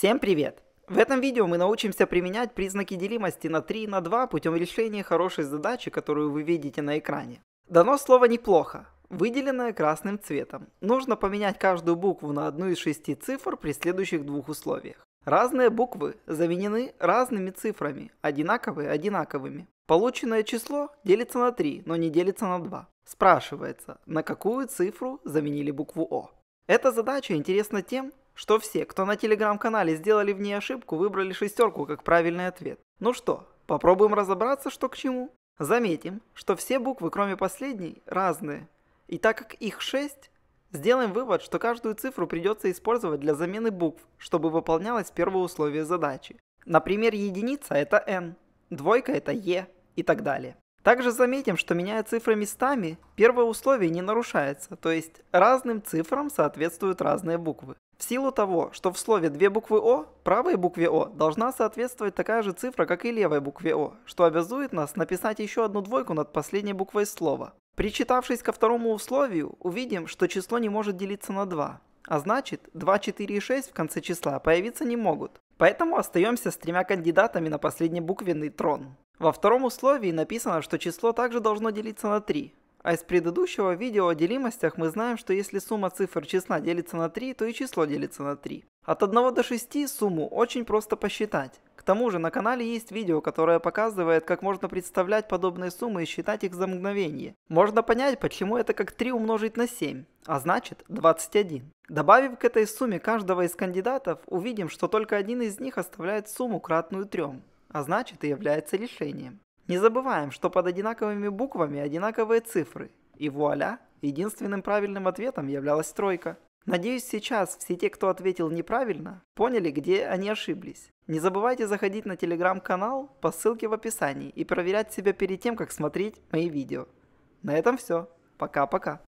Всем привет! В этом видео мы научимся применять признаки делимости на 3 и на 2 путем решения хорошей задачи, которую вы видите на экране. Дано слово «неплохо», выделенное красным цветом. Нужно поменять каждую букву на одну из шести цифр при следующих двух условиях. Разные буквы заменены разными цифрами, одинаковые одинаковыми. Полученное число делится на 3, но не делится на 2. Спрашивается, на какую цифру заменили букву О. Эта задача интересна тем, что все, кто на телеграм-канале сделали в ней ошибку, выбрали шестерку как правильный ответ. Ну что, попробуем разобраться, что к чему? Заметим, что все буквы, кроме последней, разные. И так как их 6, сделаем вывод, что каждую цифру придется использовать для замены букв, чтобы выполнялось первое условие задачи. Например, единица это n, двойка это e и так далее. Также заметим, что меняя цифры местами, первое условие не нарушается, то есть разным цифрам соответствуют разные буквы. В силу того, что в слове две буквы О, правой букве О должна соответствовать такая же цифра, как и левой букве О, что обязует нас написать еще одну двойку над последней буквой слова. Причитавшись ко второму условию, увидим, что число не может делиться на 2, а значит 2, 4 и 6 в конце числа появиться не могут. Поэтому остаемся с тремя кандидатами на последней буквенный трон. Во втором условии написано, что число также должно делиться на 3. А из предыдущего видео о делимостях мы знаем, что если сумма цифр числа делится на 3, то и число делится на 3. От 1 до 6 сумму очень просто посчитать. К тому же на канале есть видео, которое показывает, как можно представлять подобные суммы и считать их за мгновение. Можно понять, почему это как 3 умножить на 7, а значит 21. Добавив к этой сумме каждого из кандидатов, увидим, что только один из них оставляет сумму кратную 3 а значит и является решением. Не забываем, что под одинаковыми буквами одинаковые цифры, и вуаля, единственным правильным ответом являлась тройка. Надеюсь, сейчас все те, кто ответил неправильно, поняли, где они ошиблись. Не забывайте заходить на телеграм-канал по ссылке в описании и проверять себя перед тем, как смотреть мои видео. На этом все. Пока-пока.